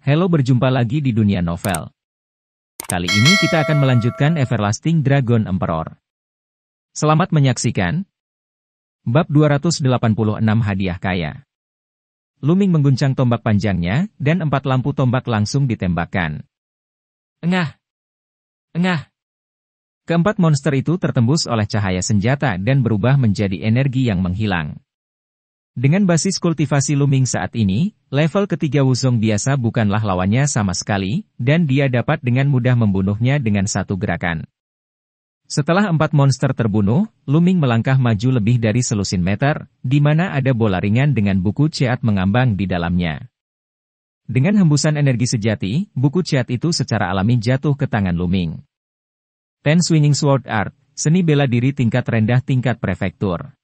Halo berjumpa lagi di dunia novel. Kali ini kita akan melanjutkan Everlasting Dragon Emperor. Selamat menyaksikan. Bab 286 Hadiah Kaya. Luming mengguncang tombak panjangnya, dan empat lampu tombak langsung ditembakkan. Engah! Engah! Keempat monster itu tertembus oleh cahaya senjata dan berubah menjadi energi yang menghilang. Dengan basis kultivasi Luming saat ini, level ketiga Wuzong biasa bukanlah lawannya sama sekali, dan dia dapat dengan mudah membunuhnya dengan satu gerakan. Setelah empat monster terbunuh, Luming melangkah maju lebih dari selusin meter, di mana ada bola ringan dengan buku Ciat mengambang di dalamnya. Dengan hembusan energi sejati, buku Ciat itu secara alami jatuh ke tangan Luming. Ten Swinging Sword Art, seni bela diri tingkat rendah tingkat prefektur.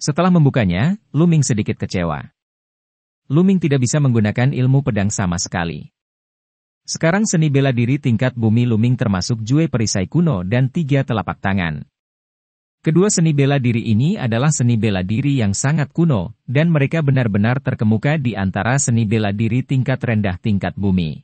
Setelah membukanya, Luming sedikit kecewa. Luming tidak bisa menggunakan ilmu pedang sama sekali. Sekarang seni bela diri tingkat bumi Luming termasuk Jue Perisai Kuno dan tiga telapak tangan. Kedua seni bela diri ini adalah seni bela diri yang sangat kuno, dan mereka benar-benar terkemuka di antara seni bela diri tingkat rendah tingkat bumi.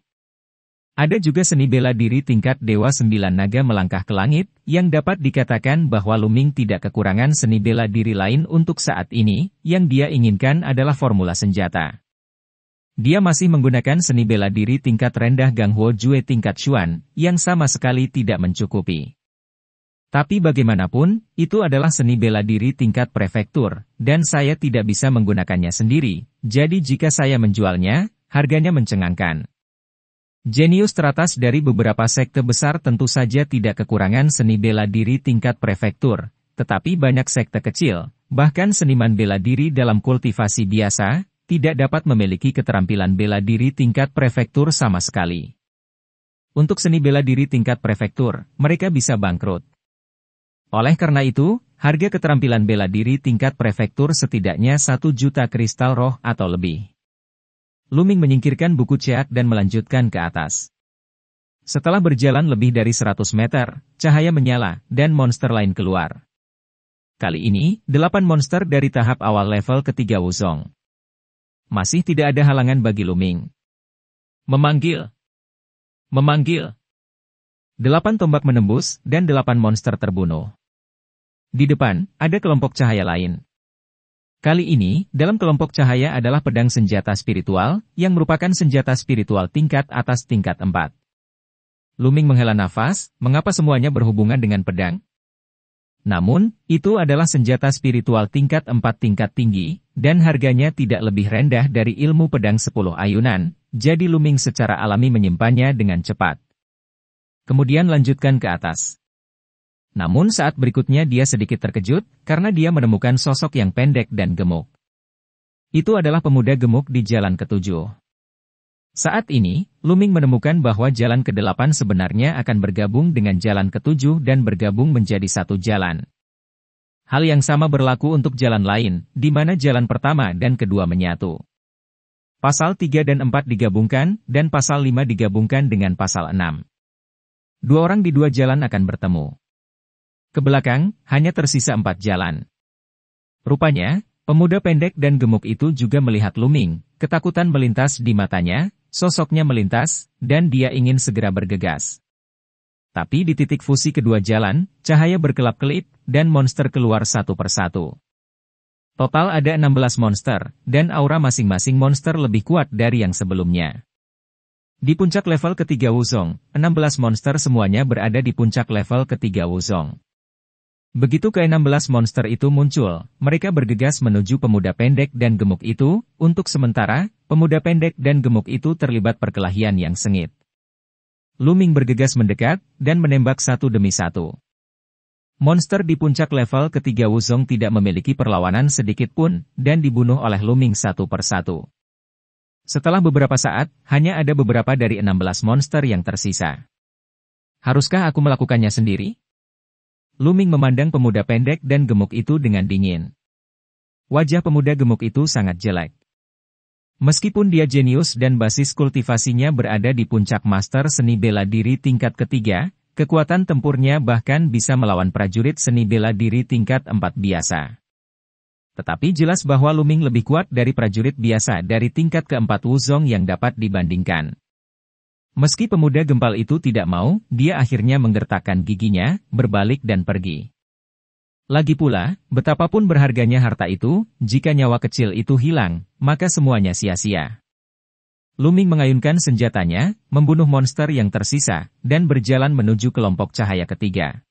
Ada juga seni bela diri tingkat Dewa Sembilan Naga melangkah ke langit, yang dapat dikatakan bahwa Luming tidak kekurangan seni bela diri lain untuk saat ini, yang dia inginkan adalah formula senjata. Dia masih menggunakan seni bela diri tingkat rendah Ganghuo Jue tingkat Xuan, yang sama sekali tidak mencukupi. Tapi bagaimanapun, itu adalah seni bela diri tingkat prefektur, dan saya tidak bisa menggunakannya sendiri, jadi jika saya menjualnya, harganya mencengangkan. Jenius teratas dari beberapa sekte besar tentu saja tidak kekurangan seni bela diri tingkat prefektur, tetapi banyak sekte kecil, bahkan seniman bela diri dalam kultivasi biasa, tidak dapat memiliki keterampilan bela diri tingkat prefektur sama sekali. Untuk seni bela diri tingkat prefektur, mereka bisa bangkrut. Oleh karena itu, harga keterampilan bela diri tingkat prefektur setidaknya 1 juta kristal roh atau lebih. Luming menyingkirkan buku ceak dan melanjutkan ke atas. Setelah berjalan lebih dari 100 meter, cahaya menyala, dan monster lain keluar. Kali ini, delapan monster dari tahap awal level ketiga Wuzong. Masih tidak ada halangan bagi Luming. Memanggil. Memanggil. Delapan tombak menembus, dan delapan monster terbunuh. Di depan, ada kelompok cahaya lain, Kali ini, dalam kelompok cahaya adalah pedang senjata spiritual, yang merupakan senjata spiritual tingkat atas tingkat empat. Luming menghela nafas, mengapa semuanya berhubungan dengan pedang? Namun, itu adalah senjata spiritual tingkat empat tingkat tinggi, dan harganya tidak lebih rendah dari ilmu pedang sepuluh ayunan, jadi Luming secara alami menyimpannya dengan cepat. Kemudian lanjutkan ke atas. Namun saat berikutnya dia sedikit terkejut, karena dia menemukan sosok yang pendek dan gemuk. Itu adalah pemuda gemuk di jalan ketujuh. Saat ini, Luming menemukan bahwa jalan ke-8 sebenarnya akan bergabung dengan jalan ketujuh dan bergabung menjadi satu jalan. Hal yang sama berlaku untuk jalan lain, di mana jalan pertama dan kedua menyatu. Pasal 3 dan 4 digabungkan, dan pasal 5 digabungkan dengan pasal 6. Dua orang di dua jalan akan bertemu. Ke belakang, hanya tersisa empat jalan. Rupanya, pemuda pendek dan gemuk itu juga melihat Luming, ketakutan melintas di matanya, sosoknya melintas, dan dia ingin segera bergegas. Tapi di titik fusi kedua jalan, cahaya berkelap-kelip, dan monster keluar satu persatu. Total ada 16 monster, dan aura masing-masing monster lebih kuat dari yang sebelumnya. Di puncak level ketiga Wuzong, 16 monster semuanya berada di puncak level ketiga Wuzong. Begitu ke-16 monster itu muncul, mereka bergegas menuju pemuda pendek dan gemuk itu, untuk sementara, pemuda pendek dan gemuk itu terlibat perkelahian yang sengit. Luming bergegas mendekat, dan menembak satu demi satu. Monster di puncak level ketiga Wuzong tidak memiliki perlawanan sedikit pun, dan dibunuh oleh Luming satu persatu. Setelah beberapa saat, hanya ada beberapa dari 16 monster yang tersisa. Haruskah aku melakukannya sendiri? Luming memandang pemuda pendek dan gemuk itu dengan dingin. Wajah pemuda gemuk itu sangat jelek. Meskipun dia jenius dan basis kultivasinya berada di puncak master seni bela diri tingkat ketiga, kekuatan tempurnya bahkan bisa melawan prajurit seni bela diri tingkat empat biasa. Tetapi jelas bahwa Luming lebih kuat dari prajurit biasa dari tingkat keempat Wuzong yang dapat dibandingkan. Meski pemuda gempal itu tidak mau, dia akhirnya menggertakkan giginya, berbalik dan pergi. Lagi pula, betapapun berharganya harta itu, jika nyawa kecil itu hilang, maka semuanya sia-sia. Luming mengayunkan senjatanya, membunuh monster yang tersisa, dan berjalan menuju kelompok cahaya ketiga.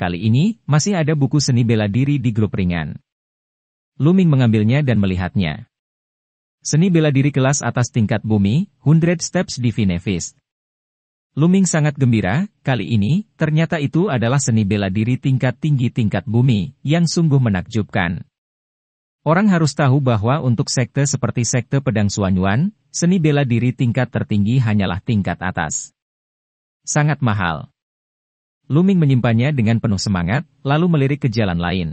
Kali ini, masih ada buku seni bela diri di grup ringan. Luming mengambilnya dan melihatnya. Seni bela diri kelas atas tingkat bumi, 100 Steps Divine Fist. Luming sangat gembira, kali ini, ternyata itu adalah seni bela diri tingkat tinggi tingkat bumi, yang sungguh menakjubkan. Orang harus tahu bahwa untuk sekte seperti sekte pedang Suanyuan, seni bela diri tingkat tertinggi hanyalah tingkat atas. Sangat mahal. Luming menyimpannya dengan penuh semangat, lalu melirik ke jalan lain.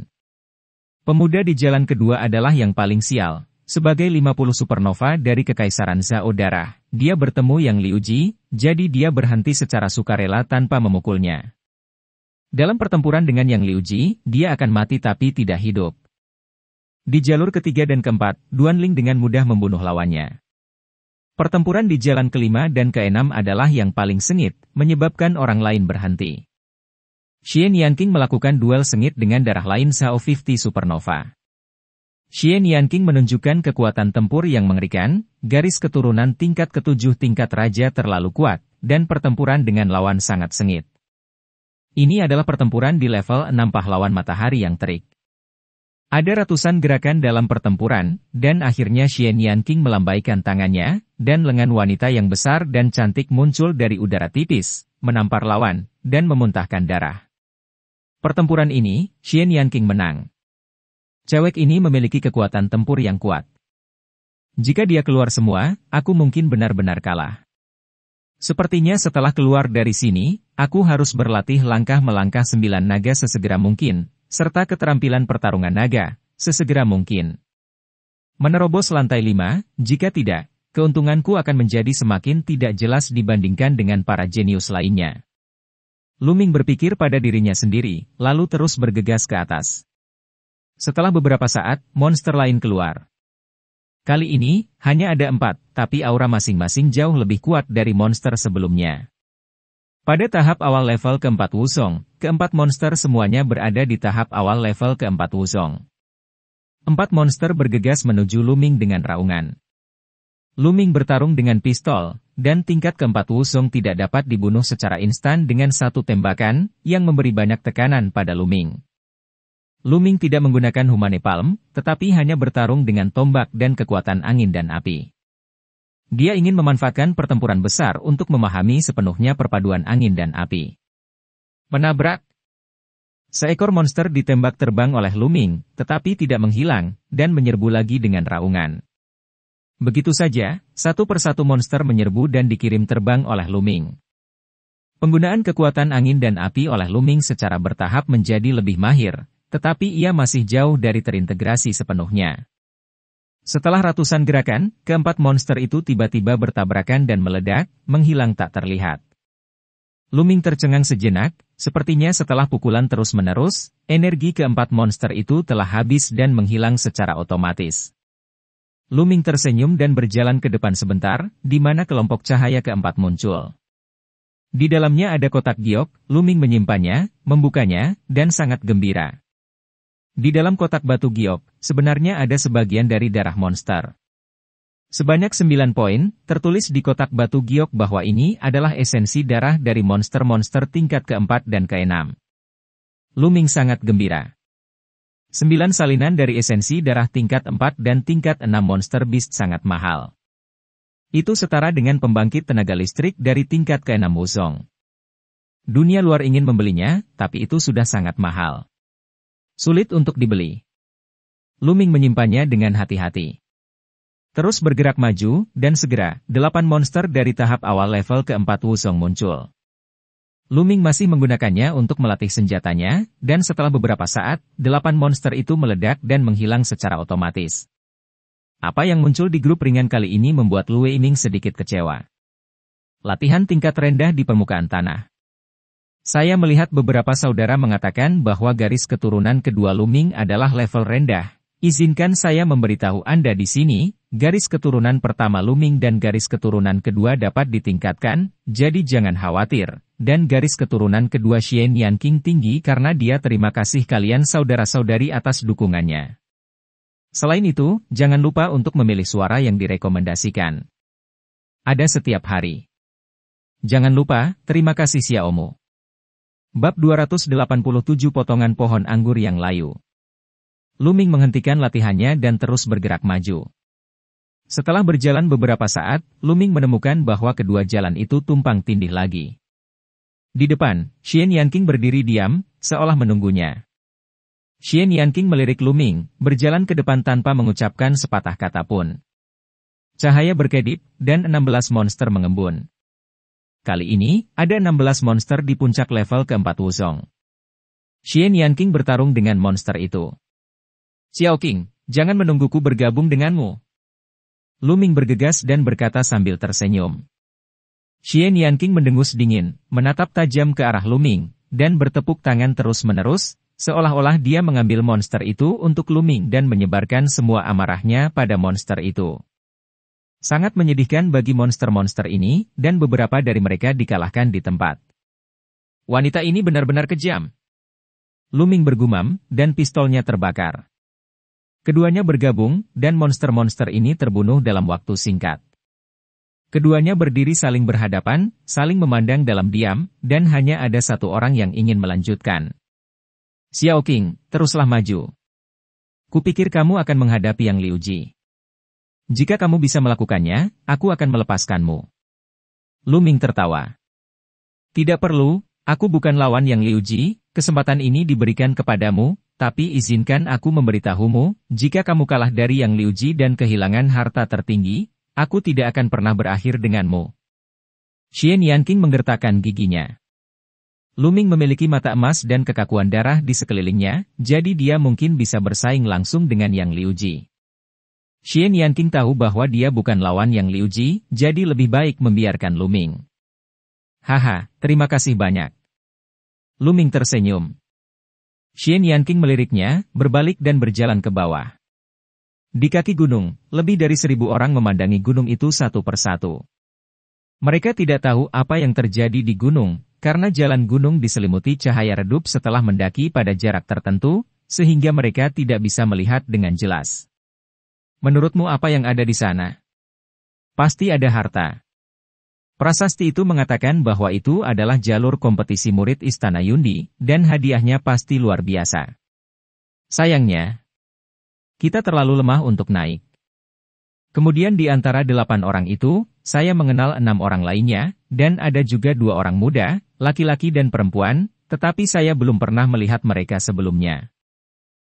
Pemuda di jalan kedua adalah yang paling sial, sebagai 50 supernova dari Kekaisaran Zhao Darah, dia bertemu Yang Liuji, jadi dia berhenti secara sukarela tanpa memukulnya. Dalam pertempuran dengan Yang Liuji, dia akan mati tapi tidak hidup. Di jalur ketiga dan keempat, Duan Ling dengan mudah membunuh lawannya. Pertempuran di jalan kelima dan keenam adalah yang paling sengit, menyebabkan orang lain berhenti. Xian Yangqing melakukan duel sengit dengan darah lain Sao 50 Supernova. Xian Yanqing menunjukkan kekuatan tempur yang mengerikan, garis keturunan tingkat ketujuh tingkat raja terlalu kuat, dan pertempuran dengan lawan sangat sengit. Ini adalah pertempuran di level 6 pahlawan matahari yang terik. Ada ratusan gerakan dalam pertempuran, dan akhirnya Xian Yanqing melambaikan tangannya, dan lengan wanita yang besar dan cantik muncul dari udara tipis, menampar lawan, dan memuntahkan darah. Pertempuran ini, Xian Yanqing menang, Cewek ini memiliki kekuatan tempur yang kuat. Jika dia keluar semua, aku mungkin benar-benar kalah. Sepertinya setelah keluar dari sini, aku harus berlatih langkah melangkah sembilan naga sesegera mungkin, serta keterampilan pertarungan naga, sesegera mungkin. Menerobos lantai lima, jika tidak, keuntunganku akan menjadi semakin tidak jelas dibandingkan dengan para jenius lainnya. Luming berpikir pada dirinya sendiri, lalu terus bergegas ke atas. Setelah beberapa saat, monster lain keluar. Kali ini, hanya ada empat, tapi aura masing-masing jauh lebih kuat dari monster sebelumnya. Pada tahap awal level keempat Wusong, keempat monster semuanya berada di tahap awal level keempat Wusong. Empat monster bergegas menuju Luming dengan raungan. Luming bertarung dengan pistol, dan tingkat keempat Wusong tidak dapat dibunuh secara instan dengan satu tembakan, yang memberi banyak tekanan pada Luming. Luming tidak menggunakan Humane Palm, tetapi hanya bertarung dengan tombak dan kekuatan angin dan api. Dia ingin memanfaatkan pertempuran besar untuk memahami sepenuhnya perpaduan angin dan api. Menabrak Seekor monster ditembak terbang oleh Luming, tetapi tidak menghilang, dan menyerbu lagi dengan raungan. Begitu saja, satu persatu monster menyerbu dan dikirim terbang oleh Luming. Penggunaan kekuatan angin dan api oleh Luming secara bertahap menjadi lebih mahir, tetapi ia masih jauh dari terintegrasi sepenuhnya. Setelah ratusan gerakan, keempat monster itu tiba-tiba bertabrakan dan meledak, menghilang tak terlihat. Luming tercengang sejenak, sepertinya setelah pukulan terus-menerus, energi keempat monster itu telah habis dan menghilang secara otomatis. Luming tersenyum dan berjalan ke depan sebentar, di mana kelompok cahaya keempat muncul. Di dalamnya ada kotak giok, Luming menyimpannya, membukanya, dan sangat gembira. Di dalam kotak batu giok, sebenarnya ada sebagian dari darah monster. Sebanyak 9 poin, tertulis di kotak batu giok bahwa ini adalah esensi darah dari monster-monster tingkat keempat dan keenam. Luming sangat gembira. 9 salinan dari esensi darah tingkat 4 dan tingkat 6 monster beast sangat mahal. Itu setara dengan pembangkit tenaga listrik dari tingkat keenam musong. Dunia luar ingin membelinya, tapi itu sudah sangat mahal. Sulit untuk dibeli. Luming menyimpannya dengan hati-hati. Terus bergerak maju, dan segera, delapan monster dari tahap awal level keempat Wusong muncul. Luming masih menggunakannya untuk melatih senjatanya, dan setelah beberapa saat, delapan monster itu meledak dan menghilang secara otomatis. Apa yang muncul di grup ringan kali ini membuat Lu Ming sedikit kecewa. Latihan tingkat rendah di permukaan tanah. Saya melihat beberapa saudara mengatakan bahwa garis keturunan kedua Luming adalah level rendah. Izinkan saya memberitahu Anda di sini, garis keturunan pertama Luming dan garis keturunan kedua dapat ditingkatkan, jadi jangan khawatir. Dan garis keturunan kedua Xian Yan King tinggi karena dia terima kasih kalian saudara-saudari atas dukungannya. Selain itu, jangan lupa untuk memilih suara yang direkomendasikan. Ada setiap hari. Jangan lupa, terima kasih Xiaomu. Bab 287 Potongan Pohon Anggur Yang Layu Luming menghentikan latihannya dan terus bergerak maju. Setelah berjalan beberapa saat, Luming menemukan bahwa kedua jalan itu tumpang tindih lagi. Di depan, Xian Yanking berdiri diam, seolah menunggunya. Xian Yanking melirik Luming, berjalan ke depan tanpa mengucapkan sepatah kata pun. Cahaya berkedip, dan 16 monster mengembun. Kali ini, ada 16 monster di puncak level keempat Wuzong. Xian Yanqing bertarung dengan monster itu. Xiao King, jangan menungguku bergabung denganmu. Luming bergegas dan berkata sambil tersenyum. Xian Yanqing mendengus dingin, menatap tajam ke arah Luming, dan bertepuk tangan terus-menerus, seolah-olah dia mengambil monster itu untuk Luming dan menyebarkan semua amarahnya pada monster itu. Sangat menyedihkan bagi monster-monster ini, dan beberapa dari mereka dikalahkan di tempat. Wanita ini benar-benar kejam. Luming bergumam, dan pistolnya terbakar. Keduanya bergabung, dan monster-monster ini terbunuh dalam waktu singkat. Keduanya berdiri saling berhadapan, saling memandang dalam diam, dan hanya ada satu orang yang ingin melanjutkan. Xiao Qing, teruslah maju. Kupikir kamu akan menghadapi yang Liu Ji. Jika kamu bisa melakukannya, aku akan melepaskanmu. Luming tertawa. Tidak perlu, aku bukan lawan yang Liu Ji, kesempatan ini diberikan kepadamu, tapi izinkan aku memberitahumu, jika kamu kalah dari yang Liu Ji dan kehilangan harta tertinggi, aku tidak akan pernah berakhir denganmu. Xian Yanqing menggertakkan giginya. Luming memiliki mata emas dan kekakuan darah di sekelilingnya, jadi dia mungkin bisa bersaing langsung dengan Yang Liu Ji. Xian Yanting tahu bahwa dia bukan lawan yang Liu Ji, jadi lebih baik membiarkan Luming. Haha, terima kasih banyak. Luming tersenyum. Xian Yanting meliriknya, berbalik dan berjalan ke bawah. Di kaki gunung, lebih dari seribu orang memandangi gunung itu satu persatu. Mereka tidak tahu apa yang terjadi di gunung, karena jalan gunung diselimuti cahaya redup setelah mendaki pada jarak tertentu, sehingga mereka tidak bisa melihat dengan jelas. Menurutmu apa yang ada di sana? Pasti ada harta. Prasasti itu mengatakan bahwa itu adalah jalur kompetisi murid Istana Yundi, dan hadiahnya pasti luar biasa. Sayangnya, kita terlalu lemah untuk naik. Kemudian di antara delapan orang itu, saya mengenal enam orang lainnya, dan ada juga dua orang muda, laki-laki dan perempuan, tetapi saya belum pernah melihat mereka sebelumnya.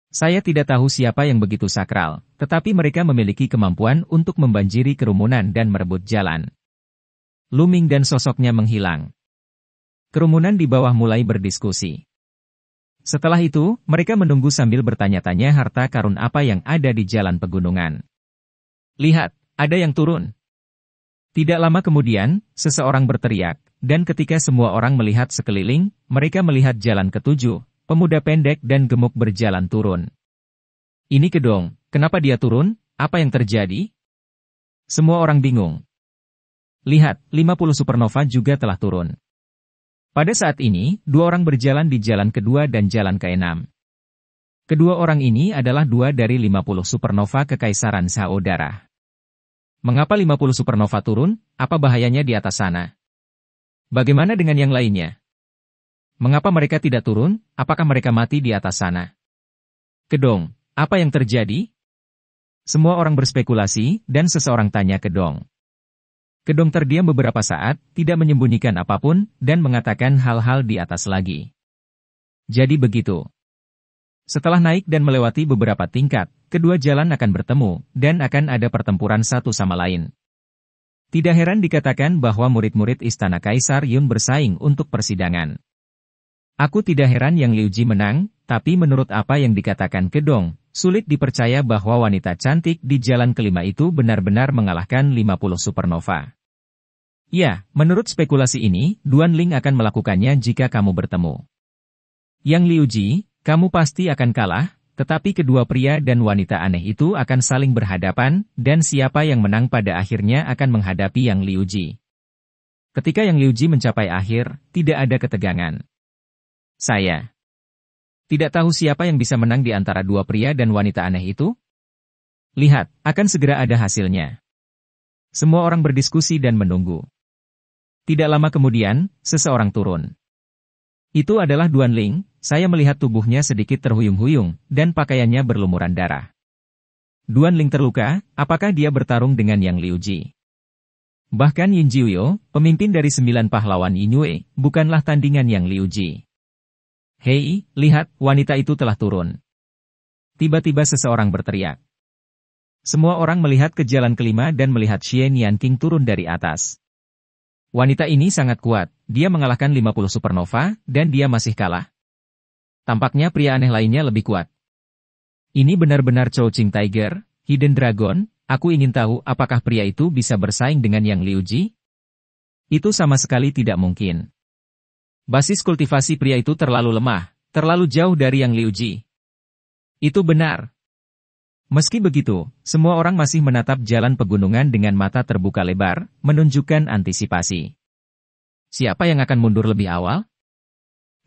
Saya tidak tahu siapa yang begitu sakral, tetapi mereka memiliki kemampuan untuk membanjiri kerumunan dan merebut jalan. Luming dan sosoknya menghilang. Kerumunan di bawah mulai berdiskusi. Setelah itu, mereka menunggu sambil bertanya-tanya harta karun apa yang ada di jalan pegunungan. Lihat, ada yang turun. Tidak lama kemudian, seseorang berteriak, dan ketika semua orang melihat sekeliling, mereka melihat jalan ketujuh, Pemuda pendek dan gemuk berjalan turun. Ini kedong, kenapa dia turun? Apa yang terjadi? Semua orang bingung. Lihat, 50 supernova juga telah turun. Pada saat ini, dua orang berjalan di jalan kedua dan jalan ke-6. Kedua orang ini adalah dua dari 50 supernova kekaisaran saudara. Mengapa 50 supernova turun? Apa bahayanya di atas sana? Bagaimana dengan yang lainnya? Mengapa mereka tidak turun? Apakah mereka mati di atas sana? Kedong, apa yang terjadi? Semua orang berspekulasi, dan seseorang tanya Kedong. Kedong terdiam beberapa saat, tidak menyembunyikan apapun, dan mengatakan hal-hal di atas lagi. Jadi begitu. Setelah naik dan melewati beberapa tingkat, kedua jalan akan bertemu, dan akan ada pertempuran satu sama lain. Tidak heran dikatakan bahwa murid-murid Istana Kaisar Yun bersaing untuk persidangan. Aku tidak heran yang Liu Ji menang, tapi menurut apa yang dikatakan Kedong, sulit dipercaya bahwa wanita cantik di jalan kelima itu benar-benar mengalahkan 50 supernova. Ya, menurut spekulasi ini, Duan Ling akan melakukannya jika kamu bertemu. Yang Liu Ji, kamu pasti akan kalah, tetapi kedua pria dan wanita aneh itu akan saling berhadapan, dan siapa yang menang pada akhirnya akan menghadapi Yang Liu Ji. Ketika Yang Liu Ji mencapai akhir, tidak ada ketegangan. Saya. Tidak tahu siapa yang bisa menang di antara dua pria dan wanita aneh itu? Lihat, akan segera ada hasilnya. Semua orang berdiskusi dan menunggu. Tidak lama kemudian, seseorang turun. Itu adalah Duan Ling, saya melihat tubuhnya sedikit terhuyung-huyung, dan pakaiannya berlumuran darah. Duan Ling terluka, apakah dia bertarung dengan Yang Liu Ji? Bahkan Yin Jiuyo, pemimpin dari sembilan pahlawan Yue, bukanlah tandingan Yang Liu Ji. Hei, lihat, wanita itu telah turun. Tiba-tiba seseorang berteriak. Semua orang melihat ke jalan kelima dan melihat Xie King turun dari atas. Wanita ini sangat kuat, dia mengalahkan 50 supernova, dan dia masih kalah. Tampaknya pria aneh lainnya lebih kuat. Ini benar-benar Chou Ching Tiger, Hidden Dragon, aku ingin tahu apakah pria itu bisa bersaing dengan Yang Liu Ji? Itu sama sekali tidak mungkin. Basis kultivasi pria itu terlalu lemah, terlalu jauh dari yang Liuji. Itu benar. Meski begitu, semua orang masih menatap jalan pegunungan dengan mata terbuka lebar, menunjukkan antisipasi. Siapa yang akan mundur lebih awal?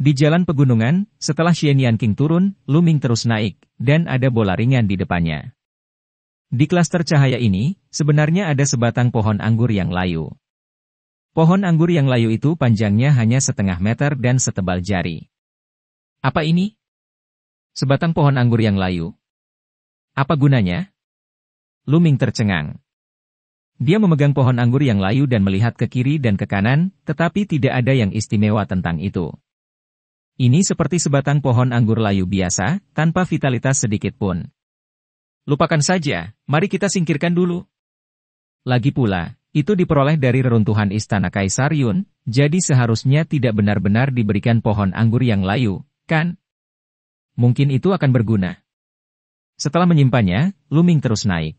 Di jalan pegunungan, setelah Shen Yan King turun, Luming terus naik, dan ada bola ringan di depannya. Di klaster cahaya ini, sebenarnya ada sebatang pohon anggur yang layu. Pohon anggur yang layu itu panjangnya hanya setengah meter dan setebal jari. Apa ini? Sebatang pohon anggur yang layu. Apa gunanya? Luming tercengang. Dia memegang pohon anggur yang layu dan melihat ke kiri dan ke kanan, tetapi tidak ada yang istimewa tentang itu. Ini seperti sebatang pohon anggur layu biasa, tanpa vitalitas sedikit pun. Lupakan saja, mari kita singkirkan dulu. Lagi pula, itu diperoleh dari reruntuhan istana Kaisar Yun, jadi seharusnya tidak benar-benar diberikan pohon anggur yang layu, kan? Mungkin itu akan berguna. Setelah menyimpannya, Luming terus naik.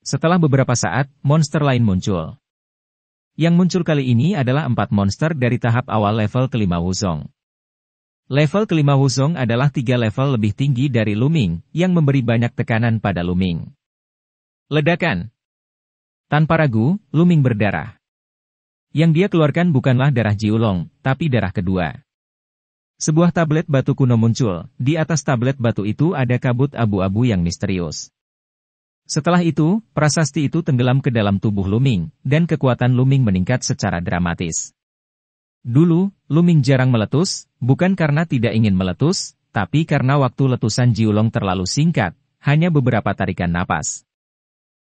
Setelah beberapa saat, monster lain muncul. Yang muncul kali ini adalah empat monster dari tahap awal level kelima Wuzong. Level kelima Wuzong adalah tiga level lebih tinggi dari Luming, yang memberi banyak tekanan pada Luming. Ledakan tanpa ragu, Luming berdarah. Yang dia keluarkan bukanlah darah Jiulong, tapi darah kedua. Sebuah tablet batu kuno muncul, di atas tablet batu itu ada kabut abu-abu yang misterius. Setelah itu, prasasti itu tenggelam ke dalam tubuh Luming, dan kekuatan Luming meningkat secara dramatis. Dulu, Luming jarang meletus, bukan karena tidak ingin meletus, tapi karena waktu letusan Jiulong terlalu singkat, hanya beberapa tarikan napas.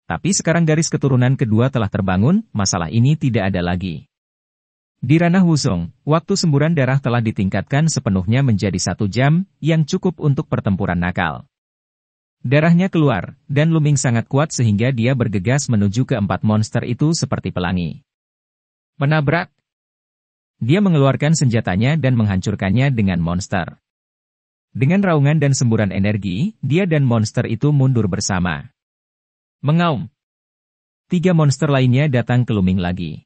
Tapi sekarang garis keturunan kedua telah terbangun, masalah ini tidak ada lagi. Di ranah Wuzong, waktu semburan darah telah ditingkatkan sepenuhnya menjadi satu jam, yang cukup untuk pertempuran nakal. Darahnya keluar, dan Luming sangat kuat sehingga dia bergegas menuju ke empat monster itu seperti pelangi. Menabrak. Dia mengeluarkan senjatanya dan menghancurkannya dengan monster. Dengan raungan dan semburan energi, dia dan monster itu mundur bersama. Mengaum. Tiga monster lainnya datang ke Luming lagi.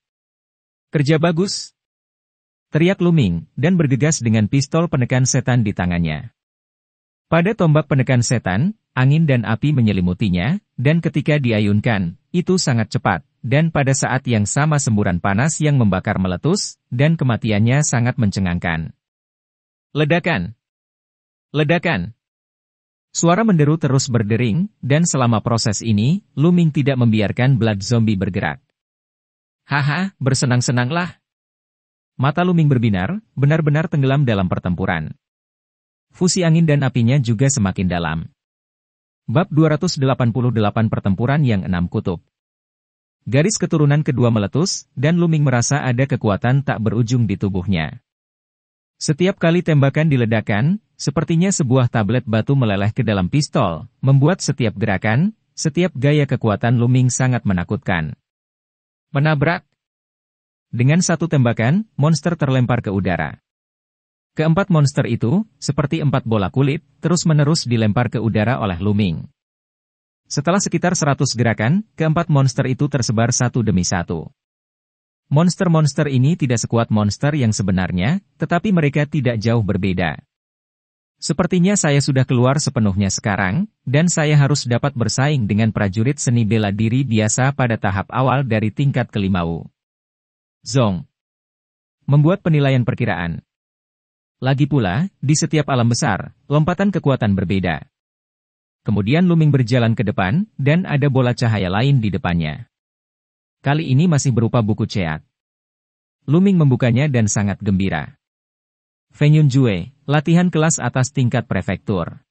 Kerja bagus. Teriak Luming, dan bergegas dengan pistol penekan setan di tangannya. Pada tombak penekan setan, angin dan api menyelimutinya, dan ketika diayunkan, itu sangat cepat, dan pada saat yang sama semburan panas yang membakar meletus, dan kematiannya sangat mencengangkan. Ledakan. Ledakan. Suara menderu terus berdering, dan selama proses ini, Luming tidak membiarkan blood zombie bergerak. Haha, bersenang-senanglah. Mata Luming berbinar, benar-benar tenggelam dalam pertempuran. Fusi angin dan apinya juga semakin dalam. Bab 288 Pertempuran yang enam kutub Garis keturunan kedua meletus, dan Luming merasa ada kekuatan tak berujung di tubuhnya. Setiap kali tembakan diledakkan, sepertinya sebuah tablet batu meleleh ke dalam pistol, membuat setiap gerakan, setiap gaya kekuatan Luming sangat menakutkan. Menabrak. Dengan satu tembakan, monster terlempar ke udara. Keempat monster itu, seperti empat bola kulit, terus-menerus dilempar ke udara oleh Luming. Setelah sekitar seratus gerakan, keempat monster itu tersebar satu demi satu. Monster-monster ini tidak sekuat monster yang sebenarnya, tetapi mereka tidak jauh berbeda. Sepertinya saya sudah keluar sepenuhnya sekarang, dan saya harus dapat bersaing dengan prajurit seni bela diri biasa pada tahap awal dari tingkat kelimau. Zong. Membuat penilaian perkiraan. Lagi pula, di setiap alam besar, lompatan kekuatan berbeda. Kemudian Luming berjalan ke depan, dan ada bola cahaya lain di depannya. Kali ini masih berupa buku ceak. Luming membukanya dan sangat gembira. Fenyun Jue, latihan kelas atas tingkat prefektur.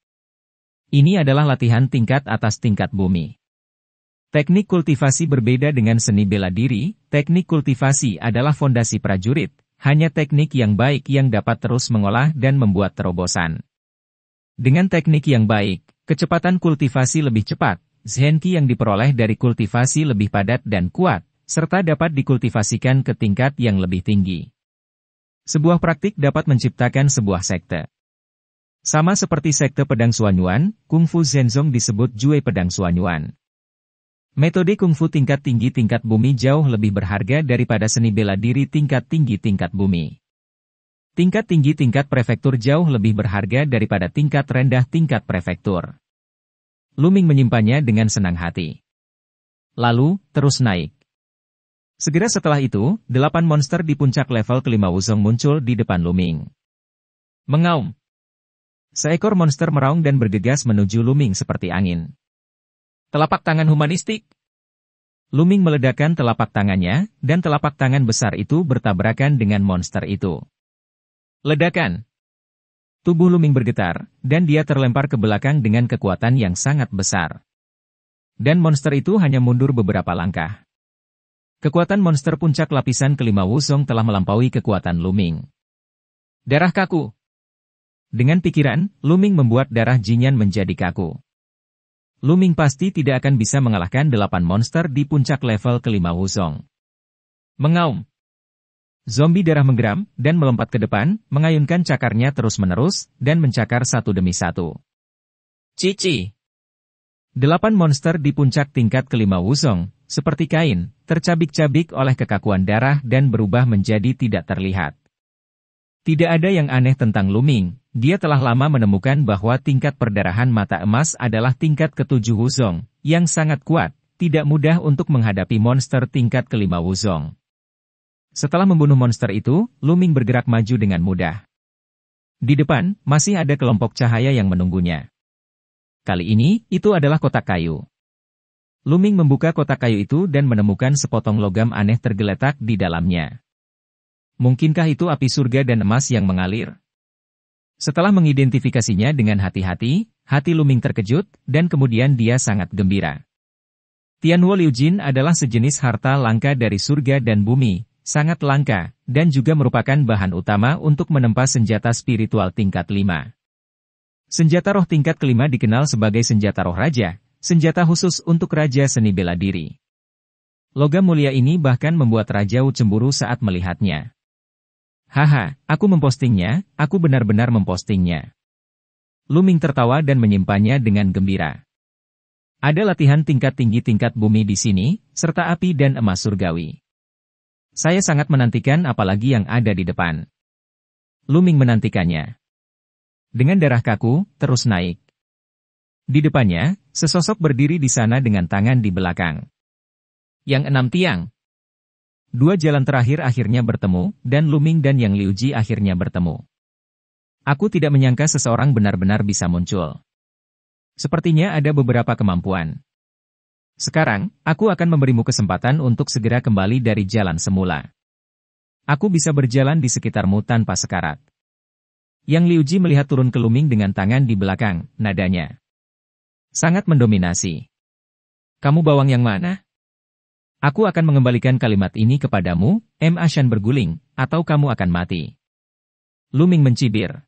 Ini adalah latihan tingkat atas tingkat bumi. Teknik kultivasi berbeda dengan seni bela diri, teknik kultivasi adalah fondasi prajurit, hanya teknik yang baik yang dapat terus mengolah dan membuat terobosan. Dengan teknik yang baik, kecepatan kultivasi lebih cepat, Zhenki yang diperoleh dari kultivasi lebih padat dan kuat, serta dapat dikultivasikan ke tingkat yang lebih tinggi. Sebuah praktik dapat menciptakan sebuah sekte. Sama seperti sekte pedang Suanyuan, kungfu Zhenzong disebut Jue pedang Suanyuan. Metode kungfu tingkat tinggi tingkat bumi jauh lebih berharga daripada seni bela diri tingkat tinggi tingkat bumi. Tingkat tinggi tingkat prefektur jauh lebih berharga daripada tingkat rendah tingkat prefektur. Luming menyimpannya dengan senang hati. Lalu, terus naik. Segera setelah itu, delapan monster di puncak level kelima Wuzong muncul di depan Luming. Mengaum. Seekor monster meraung dan bergegas menuju Luming seperti angin. Telapak tangan humanistik. Luming meledakkan telapak tangannya, dan telapak tangan besar itu bertabrakan dengan monster itu. Ledakan. Tubuh Luming bergetar, dan dia terlempar ke belakang dengan kekuatan yang sangat besar. Dan monster itu hanya mundur beberapa langkah. Kekuatan monster puncak lapisan kelima Wusong telah melampaui kekuatan Luming. Darah kaku. Dengan pikiran, Luming membuat darah Jinyan menjadi kaku. Luming pasti tidak akan bisa mengalahkan delapan monster di puncak level kelima Wusong. Mengaum, Zombie darah menggeram dan melompat ke depan, mengayunkan cakarnya terus-menerus dan mencakar satu demi satu. Cici. Delapan monster di puncak tingkat kelima Wuzong, seperti kain, tercabik-cabik oleh kekakuan darah dan berubah menjadi tidak terlihat. Tidak ada yang aneh tentang Luming, dia telah lama menemukan bahwa tingkat perdarahan mata emas adalah tingkat ketujuh Wuzong, yang sangat kuat, tidak mudah untuk menghadapi monster tingkat kelima Wuzong. Setelah membunuh monster itu, Luming bergerak maju dengan mudah. Di depan, masih ada kelompok cahaya yang menunggunya. Kali ini, itu adalah kotak kayu. Luming membuka kotak kayu itu dan menemukan sepotong logam aneh tergeletak di dalamnya. Mungkinkah itu api surga dan emas yang mengalir? Setelah mengidentifikasinya dengan hati-hati, hati Luming terkejut, dan kemudian dia sangat gembira. Tianhuo Liujin adalah sejenis harta langka dari surga dan bumi, sangat langka, dan juga merupakan bahan utama untuk menempa senjata spiritual tingkat 5. Senjata roh tingkat kelima dikenal sebagai senjata roh raja, senjata khusus untuk raja seni bela diri. Logam mulia ini bahkan membuat Raja Wu cemburu saat melihatnya. Haha, aku mempostingnya, aku benar-benar mempostingnya. Luming tertawa dan menyimpannya dengan gembira. Ada latihan tingkat tinggi tingkat bumi di sini, serta api dan emas surgawi. Saya sangat menantikan apalagi yang ada di depan. Luming menantikannya. Dengan darah kaku, terus naik. Di depannya, sesosok berdiri di sana dengan tangan di belakang. Yang enam tiang. Dua jalan terakhir akhirnya bertemu, dan Luming dan Yang Liuji akhirnya bertemu. Aku tidak menyangka seseorang benar-benar bisa muncul. Sepertinya ada beberapa kemampuan. Sekarang, aku akan memberimu kesempatan untuk segera kembali dari jalan semula. Aku bisa berjalan di sekitarmu tanpa sekarat. Yang Liuji melihat turun ke Luming dengan tangan di belakang, nadanya. Sangat mendominasi. Kamu bawang yang mana? Aku akan mengembalikan kalimat ini kepadamu, M. Ashan berguling, atau kamu akan mati. Luming mencibir.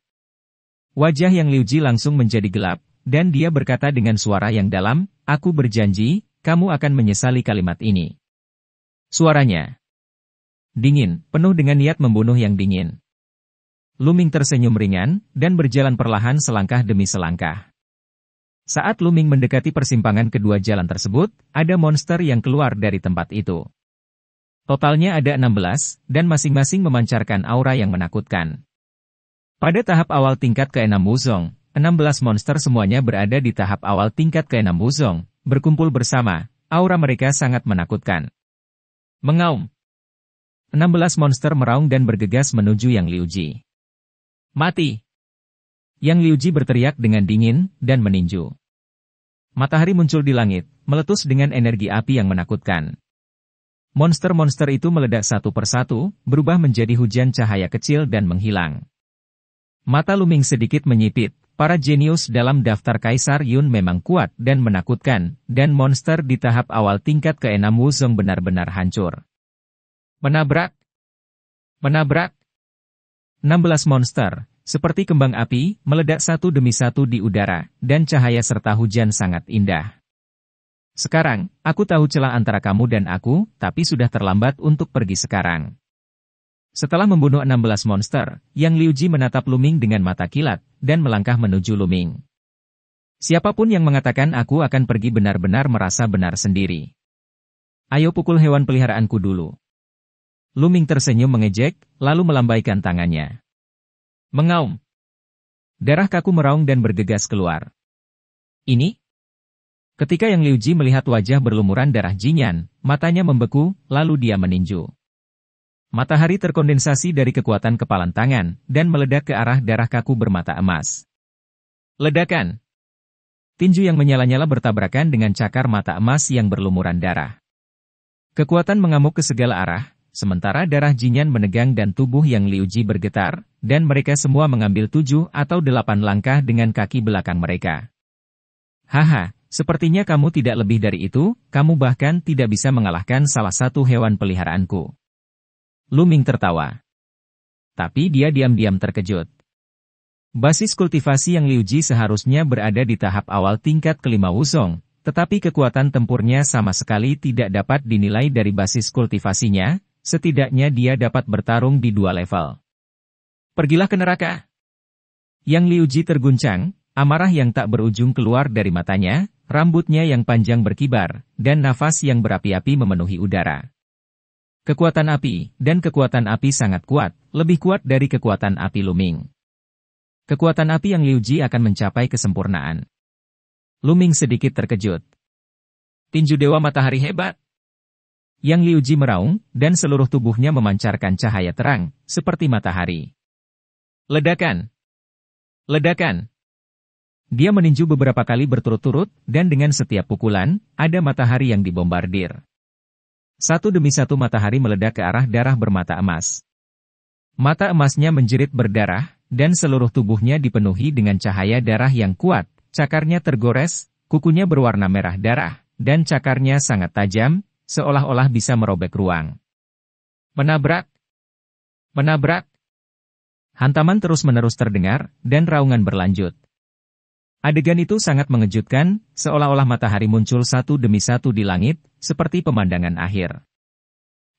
Wajah yang Liuji langsung menjadi gelap, dan dia berkata dengan suara yang dalam, Aku berjanji, kamu akan menyesali kalimat ini. Suaranya dingin, penuh dengan niat membunuh yang dingin. Luming tersenyum ringan dan berjalan perlahan selangkah demi selangkah. Saat Luming mendekati persimpangan kedua jalan tersebut, ada monster yang keluar dari tempat itu. Totalnya ada 16, dan masing-masing memancarkan aura yang menakutkan. Pada tahap awal tingkat keenam 6 Wuzong, 16 monster semuanya berada di tahap awal tingkat keenam 6 Wuzong, berkumpul bersama, aura mereka sangat menakutkan. Mengaum. 16 monster meraung dan bergegas menuju Yang Liuji. Mati. Yang Liuji berteriak dengan dingin dan meninju. Matahari muncul di langit, meletus dengan energi api yang menakutkan. Monster-monster itu meledak satu persatu, berubah menjadi hujan cahaya kecil dan menghilang. Mata Luming sedikit menyipit, para jenius dalam daftar Kaisar Yun memang kuat dan menakutkan, dan monster di tahap awal tingkat ke-6 Wuzong benar-benar hancur. Menabrak. Menabrak. 16 monster, seperti kembang api, meledak satu demi satu di udara, dan cahaya serta hujan sangat indah. Sekarang, aku tahu celah antara kamu dan aku, tapi sudah terlambat untuk pergi sekarang. Setelah membunuh 16 monster, Yang Liu Ji menatap Luming dengan mata kilat, dan melangkah menuju Luming. Siapapun yang mengatakan aku akan pergi benar-benar merasa benar sendiri. Ayo pukul hewan peliharaanku dulu. Luming tersenyum mengejek, lalu melambaikan tangannya. Mengaum. Darah kaku meraung dan bergegas keluar. Ini? Ketika Yang Liu Ji melihat wajah berlumuran darah Jinyan, matanya membeku, lalu dia meninju. Matahari terkondensasi dari kekuatan kepalan tangan dan meledak ke arah darah kaku bermata emas. Ledakan. Tinju yang menyala-nyala bertabrakan dengan cakar mata emas yang berlumuran darah. Kekuatan mengamuk ke segala arah, sementara darah Jinyan menegang dan tubuh yang Liuji bergetar, dan mereka semua mengambil tujuh atau delapan langkah dengan kaki belakang mereka. Haha, sepertinya kamu tidak lebih dari itu, kamu bahkan tidak bisa mengalahkan salah satu hewan peliharaanku. Luming tertawa. Tapi dia diam-diam terkejut. Basis kultivasi yang Liu Ji seharusnya berada di tahap awal tingkat kelima Wusong, tetapi kekuatan tempurnya sama sekali tidak dapat dinilai dari basis kultivasinya, setidaknya dia dapat bertarung di dua level. Pergilah ke neraka. Yang Liu Ji terguncang, amarah yang tak berujung keluar dari matanya, rambutnya yang panjang berkibar, dan nafas yang berapi-api memenuhi udara. Kekuatan api, dan kekuatan api sangat kuat, lebih kuat dari kekuatan api Luming. Kekuatan api yang Liu Ji akan mencapai kesempurnaan. Luming sedikit terkejut. Tinju Dewa Matahari hebat! Yang Liu Ji meraung, dan seluruh tubuhnya memancarkan cahaya terang, seperti matahari. Ledakan! Ledakan! Dia meninju beberapa kali berturut-turut, dan dengan setiap pukulan, ada matahari yang dibombardir. Satu demi satu matahari meledak ke arah darah bermata emas. Mata emasnya menjerit berdarah, dan seluruh tubuhnya dipenuhi dengan cahaya darah yang kuat, cakarnya tergores, kukunya berwarna merah darah, dan cakarnya sangat tajam, seolah-olah bisa merobek ruang. Menabrak! Menabrak! Hantaman terus-menerus terdengar, dan raungan berlanjut. Adegan itu sangat mengejutkan, seolah-olah matahari muncul satu demi satu di langit, seperti pemandangan akhir.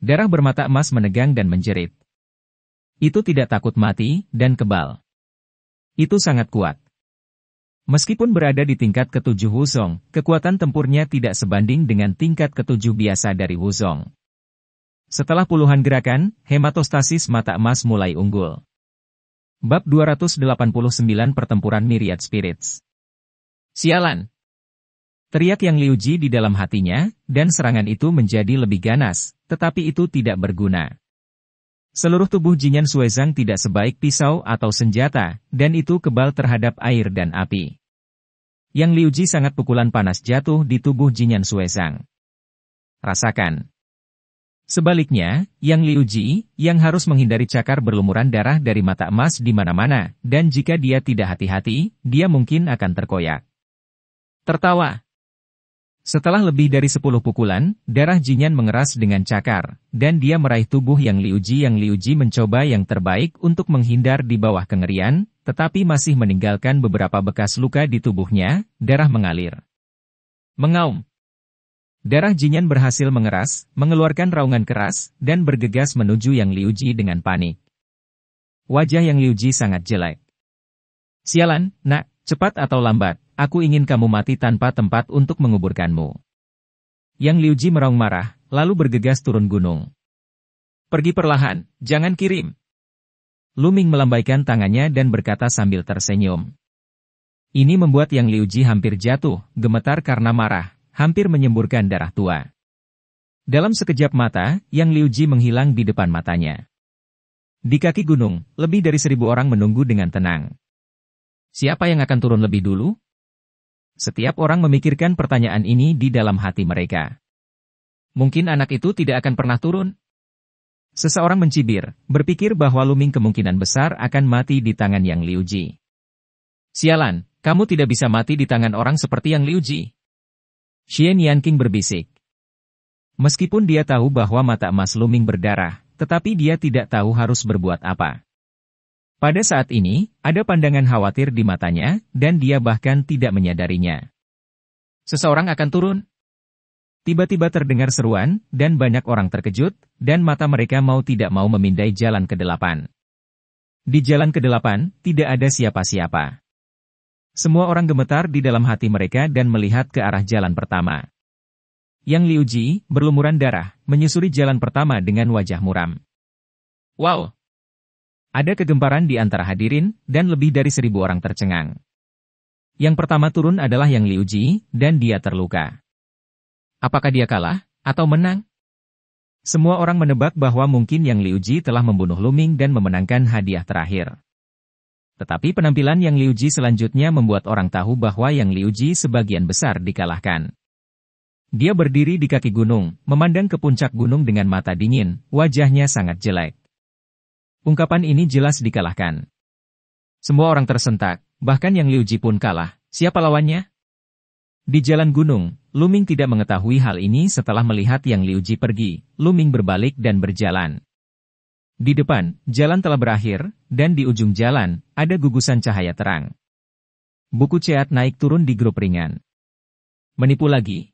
Darah bermata emas menegang dan menjerit. Itu tidak takut mati dan kebal. Itu sangat kuat. Meskipun berada di tingkat ketujuh Wuzong, kekuatan tempurnya tidak sebanding dengan tingkat ketujuh biasa dari Wuzong. Setelah puluhan gerakan, hematostasis mata emas mulai unggul. Bab 289 Pertempuran Myriad Spirits Sialan, Teriak yang Liu Ji di dalam hatinya, dan serangan itu menjadi lebih ganas, tetapi itu tidak berguna. Seluruh tubuh Jinyan Suezang tidak sebaik pisau atau senjata, dan itu kebal terhadap air dan api. Yang Liu Ji sangat pukulan panas jatuh di tubuh Jinyan Suezang. Rasakan. Sebaliknya, Yang Liu Ji, yang harus menghindari cakar berlumuran darah dari mata emas di mana-mana, dan jika dia tidak hati-hati, dia mungkin akan terkoyak. Tertawa, setelah lebih dari sepuluh pukulan, darah Jinyan mengeras dengan cakar, dan dia meraih tubuh yang Liuji yang Liuji mencoba yang terbaik untuk menghindar di bawah kengerian, tetapi masih meninggalkan beberapa bekas luka di tubuhnya, darah mengalir. Mengaum. Darah Jinyan berhasil mengeras, mengeluarkan raungan keras, dan bergegas menuju yang Liuji dengan panik. Wajah yang Liuji sangat jelek. Sialan, nak, cepat atau lambat, aku ingin kamu mati tanpa tempat untuk menguburkanmu. Yang Liu Ji meraung marah, lalu bergegas turun gunung. Pergi perlahan, jangan kirim. Luming melambaikan tangannya dan berkata sambil tersenyum. Ini membuat Yang Liu Ji hampir jatuh, gemetar karena marah, hampir menyemburkan darah tua. Dalam sekejap mata, Yang Liu Ji menghilang di depan matanya. Di kaki gunung, lebih dari seribu orang menunggu dengan tenang. Siapa yang akan turun lebih dulu? Setiap orang memikirkan pertanyaan ini di dalam hati mereka. Mungkin anak itu tidak akan pernah turun. Seseorang mencibir, berpikir bahwa Luming kemungkinan besar akan mati di tangan yang Liu Ji. Sialan, kamu tidak bisa mati di tangan orang seperti yang Liu Ji. Xian Yanqing berbisik. Meskipun dia tahu bahwa mata emas Luming berdarah, tetapi dia tidak tahu harus berbuat apa. Pada saat ini, ada pandangan khawatir di matanya, dan dia bahkan tidak menyadarinya. Seseorang akan turun. Tiba-tiba terdengar seruan, dan banyak orang terkejut, dan mata mereka mau tidak mau memindai jalan ke delapan. Di jalan ke delapan, tidak ada siapa-siapa. Semua orang gemetar di dalam hati mereka dan melihat ke arah jalan pertama. Yang Liuji, berlumuran darah, menyusuri jalan pertama dengan wajah muram. Wow, ada kegemparan di antara hadirin, dan lebih dari seribu orang tercengang. Yang pertama turun adalah yang Liu Ji, dan dia terluka. Apakah dia kalah, atau menang? Semua orang menebak bahwa mungkin yang Liu Ji telah membunuh Luming dan memenangkan hadiah terakhir. Tetapi penampilan yang Liu Ji selanjutnya membuat orang tahu bahwa yang Liu Ji sebagian besar dikalahkan. Dia berdiri di kaki gunung, memandang ke puncak gunung dengan mata dingin, wajahnya sangat jelek. Ungkapan ini jelas dikalahkan. Semua orang tersentak, bahkan yang Liu Ji pun kalah. Siapa lawannya? Di jalan gunung, Luming tidak mengetahui hal ini setelah melihat yang Liu Ji pergi. Luming berbalik dan berjalan. Di depan, jalan telah berakhir, dan di ujung jalan, ada gugusan cahaya terang. Buku Ceat naik turun di grup ringan. Menipu lagi.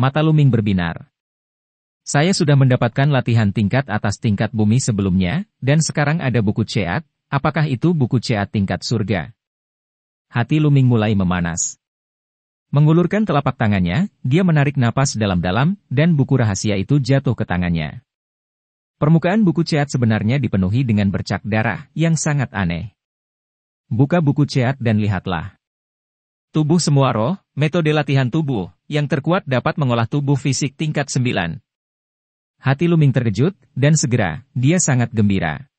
Mata Luming berbinar. Saya sudah mendapatkan latihan tingkat atas tingkat bumi sebelumnya, dan sekarang ada buku ceat, apakah itu buku ceat tingkat surga? Hati Luming mulai memanas. Mengulurkan telapak tangannya, dia menarik napas dalam-dalam, dan buku rahasia itu jatuh ke tangannya. Permukaan buku ceat sebenarnya dipenuhi dengan bercak darah yang sangat aneh. Buka buku ceat dan lihatlah. Tubuh semua roh, metode latihan tubuh, yang terkuat dapat mengolah tubuh fisik tingkat 9, Hati Luming terkejut, dan segera, dia sangat gembira.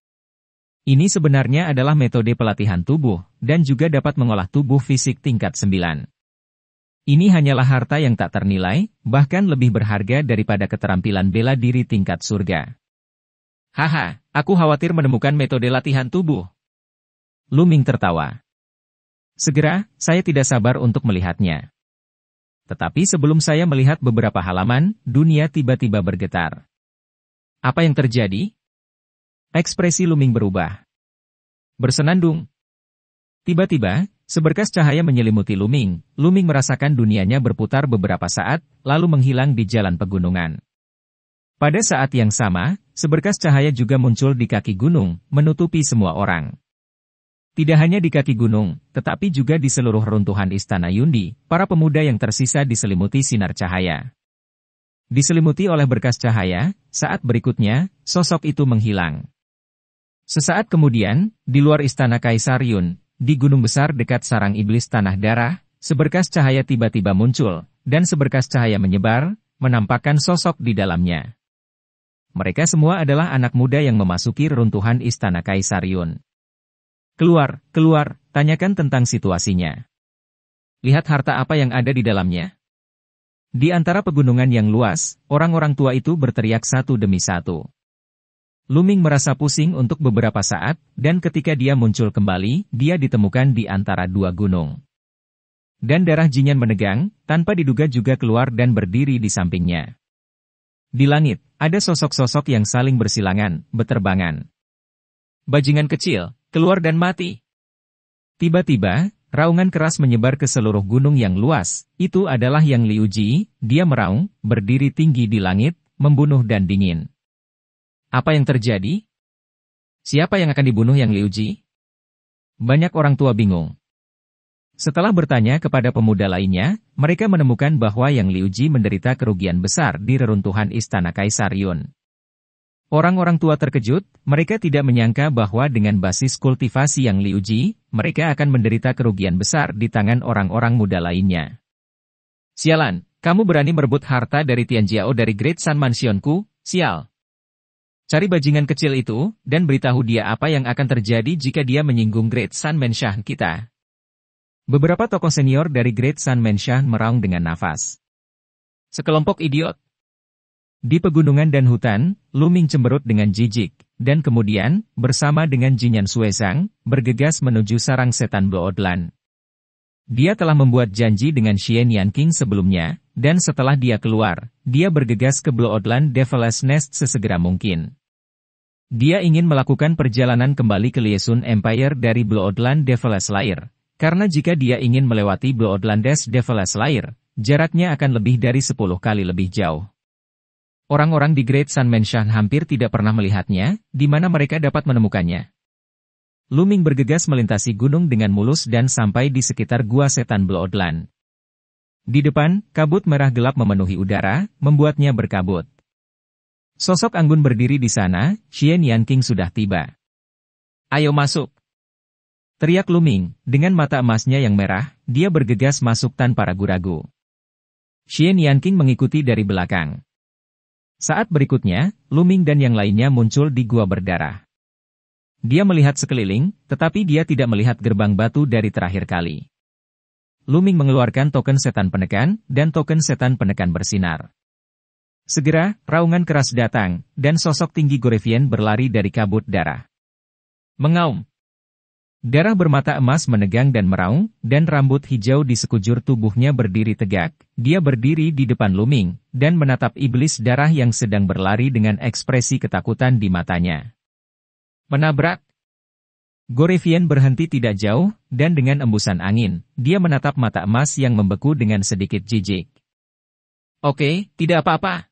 Ini sebenarnya adalah metode pelatihan tubuh, dan juga dapat mengolah tubuh fisik tingkat 9. Ini hanyalah harta yang tak ternilai, bahkan lebih berharga daripada keterampilan bela diri tingkat surga. Haha, aku khawatir menemukan metode latihan tubuh. Luming tertawa. Segera, saya tidak sabar untuk melihatnya. Tetapi sebelum saya melihat beberapa halaman, dunia tiba-tiba bergetar. Apa yang terjadi? Ekspresi Luming berubah. Bersenandung. Tiba-tiba, seberkas cahaya menyelimuti Luming. Luming merasakan dunianya berputar beberapa saat, lalu menghilang di jalan pegunungan. Pada saat yang sama, seberkas cahaya juga muncul di kaki gunung, menutupi semua orang. Tidak hanya di kaki gunung, tetapi juga di seluruh runtuhan istana Yundi, para pemuda yang tersisa diselimuti sinar cahaya. Diselimuti oleh berkas cahaya, saat berikutnya, sosok itu menghilang. Sesaat kemudian, di luar istana Kaisar Yun, di gunung besar dekat sarang iblis tanah darah, seberkas cahaya tiba-tiba muncul, dan seberkas cahaya menyebar, menampakkan sosok di dalamnya. Mereka semua adalah anak muda yang memasuki runtuhan istana Kaisar Yun. Keluar, keluar, tanyakan tentang situasinya. Lihat harta apa yang ada di dalamnya. Di antara pegunungan yang luas, orang-orang tua itu berteriak satu demi satu. Luming merasa pusing untuk beberapa saat, dan ketika dia muncul kembali, dia ditemukan di antara dua gunung. Dan darah Jinyan menegang, tanpa diduga juga keluar dan berdiri di sampingnya. Di langit, ada sosok-sosok yang saling bersilangan, beterbangan. Bajingan kecil, keluar dan mati. Tiba-tiba, Raungan keras menyebar ke seluruh gunung yang luas, itu adalah yang Liu Ji, dia meraung, berdiri tinggi di langit, membunuh dan dingin. Apa yang terjadi? Siapa yang akan dibunuh yang Liu Ji? Banyak orang tua bingung. Setelah bertanya kepada pemuda lainnya, mereka menemukan bahwa yang Liuji menderita kerugian besar di reruntuhan istana Kaisar Yun. Orang-orang tua terkejut, mereka tidak menyangka bahwa dengan basis kultivasi yang liuji, mereka akan menderita kerugian besar di tangan orang-orang muda lainnya. Sialan, kamu berani merebut harta dari Tian Jiao dari Great Sun Mansionku, sial. Cari bajingan kecil itu, dan beritahu dia apa yang akan terjadi jika dia menyinggung Great Sun Mansion kita. Beberapa tokoh senior dari Great Sun Mansion meraung dengan nafas. Sekelompok idiot, di pegunungan dan hutan, Luming cemberut dengan jijik, dan kemudian, bersama dengan Jinyan Suezang, bergegas menuju sarang setan Bloodland. Dia telah membuat janji dengan Xian Yan King sebelumnya, dan setelah dia keluar, dia bergegas ke Bloodland Devil's Nest sesegera mungkin. Dia ingin melakukan perjalanan kembali ke Liesun Empire dari Bloodland Devil's Lair, karena jika dia ingin melewati Bloodland Devil's Lair, jaraknya akan lebih dari 10 kali lebih jauh. Orang-orang di Great Sun Mansion hampir tidak pernah melihatnya, di mana mereka dapat menemukannya. Luming bergegas melintasi gunung dengan mulus dan sampai di sekitar gua setan Bloodland. Di depan, kabut merah gelap memenuhi udara, membuatnya berkabut. Sosok Anggun berdiri di sana, Xian Yan King sudah tiba. Ayo masuk. Teriak Luming, dengan mata emasnya yang merah, dia bergegas masuk tanpa ragu-ragu. Xian Yan King mengikuti dari belakang. Saat berikutnya, Luming dan yang lainnya muncul di gua berdarah. Dia melihat sekeliling, tetapi dia tidak melihat gerbang batu dari terakhir kali. Luming mengeluarkan token setan penekan, dan token setan penekan bersinar. Segera, raungan keras datang, dan sosok tinggi Gorevian berlari dari kabut darah. Mengaum, Darah bermata emas menegang dan meraung, dan rambut hijau di sekujur tubuhnya berdiri tegak. Dia berdiri di depan Luming, dan menatap iblis darah yang sedang berlari dengan ekspresi ketakutan di matanya. Menabrak. Gorevian berhenti tidak jauh, dan dengan embusan angin, dia menatap mata emas yang membeku dengan sedikit jijik. Oke, tidak apa-apa.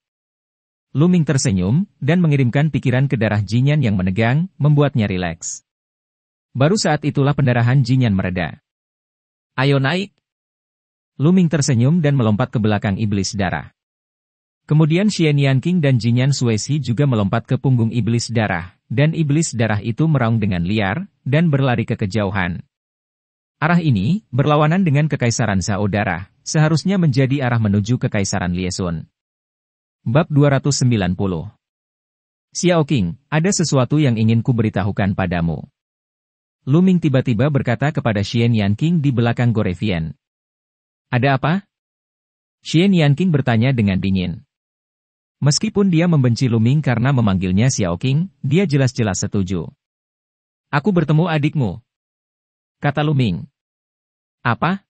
Luming tersenyum, dan mengirimkan pikiran ke darah Jinyan yang menegang, membuatnya rileks. Baru saat itulah pendarahan Jinyan mereda. Ayo naik. Luming tersenyum dan melompat ke belakang iblis darah. Kemudian Xian Yan King dan Jinyan Suesi juga melompat ke punggung iblis darah, dan iblis darah itu meraung dengan liar, dan berlari ke kejauhan. Arah ini, berlawanan dengan Kekaisaran Zhao Darah, seharusnya menjadi arah menuju Kekaisaran Liesun. Bab 290 Xiao King, ada sesuatu yang ingin kuberitahukan padamu. Luming tiba-tiba berkata kepada Xian Yanqing di belakang Gorevian. Ada apa? Xian Yanqing bertanya dengan dingin. Meskipun dia membenci Luming karena memanggilnya Xiao Qing, dia jelas-jelas setuju. Aku bertemu adikmu. Kata Luming. Apa?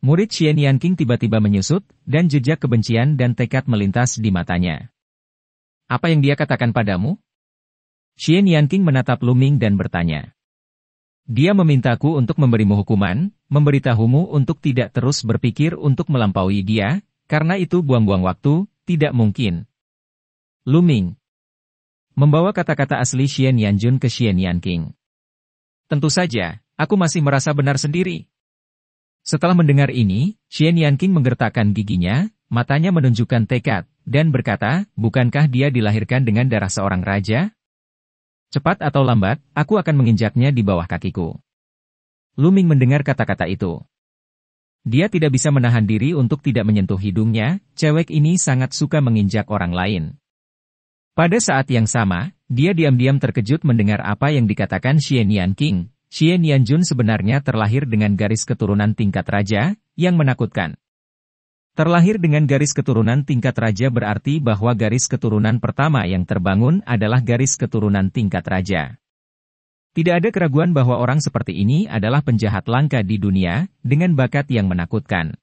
Murid Xian Yanqing tiba-tiba menyusut, dan jejak kebencian dan tekad melintas di matanya. Apa yang dia katakan padamu? Xian Yanqing menatap Luming dan bertanya. Dia memintaku untuk memberimu hukuman, memberitahumu untuk tidak terus berpikir untuk melampaui dia, karena itu buang-buang waktu, tidak mungkin. Luming Membawa kata-kata asli Xian Yanjun ke Xian Yan Tentu saja, aku masih merasa benar sendiri. Setelah mendengar ini, Xian Yan menggertakkan giginya, matanya menunjukkan tekad, dan berkata, bukankah dia dilahirkan dengan darah seorang raja? Cepat atau lambat, aku akan menginjaknya di bawah kakiku. Luming mendengar kata-kata itu. Dia tidak bisa menahan diri untuk tidak menyentuh hidungnya, cewek ini sangat suka menginjak orang lain. Pada saat yang sama, dia diam-diam terkejut mendengar apa yang dikatakan Xian Yan King. Xian Yan Jun sebenarnya terlahir dengan garis keturunan tingkat raja, yang menakutkan. Terlahir dengan garis keturunan tingkat raja berarti bahwa garis keturunan pertama yang terbangun adalah garis keturunan tingkat raja. Tidak ada keraguan bahwa orang seperti ini adalah penjahat langka di dunia, dengan bakat yang menakutkan.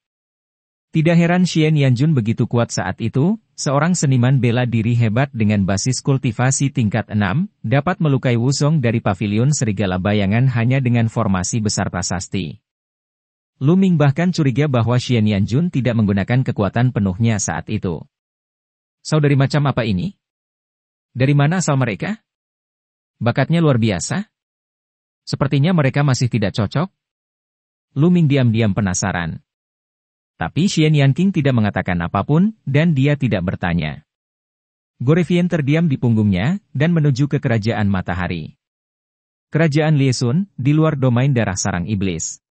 Tidak heran Xian Yanjun begitu kuat saat itu, seorang seniman bela diri hebat dengan basis kultivasi tingkat 6, dapat melukai Wusong dari pavilion serigala bayangan hanya dengan formasi besar prasasti. Lu Ming bahkan curiga bahwa Xian Yanjun tidak menggunakan kekuatan penuhnya saat itu. Saudari macam apa ini? Dari mana asal mereka? Bakatnya luar biasa? Sepertinya mereka masih tidak cocok? Lu Ming diam-diam penasaran. Tapi Xian Yan King tidak mengatakan apapun, dan dia tidak bertanya. Gorevian terdiam di punggungnya, dan menuju ke kerajaan matahari. Kerajaan Liesun, di luar domain darah sarang iblis.